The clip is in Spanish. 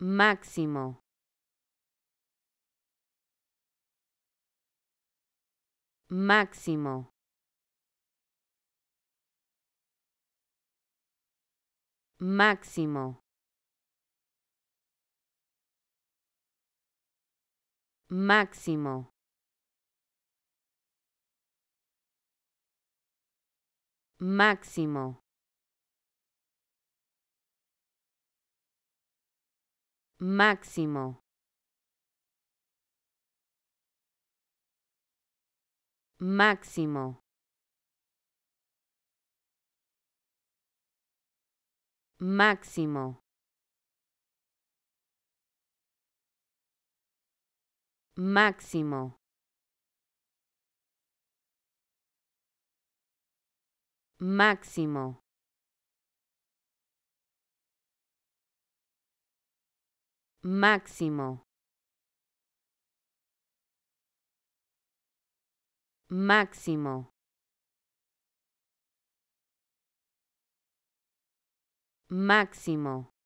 máximo máximo máximo máximo máximo máximo máximo máximo máximo máximo máximo máximo máximo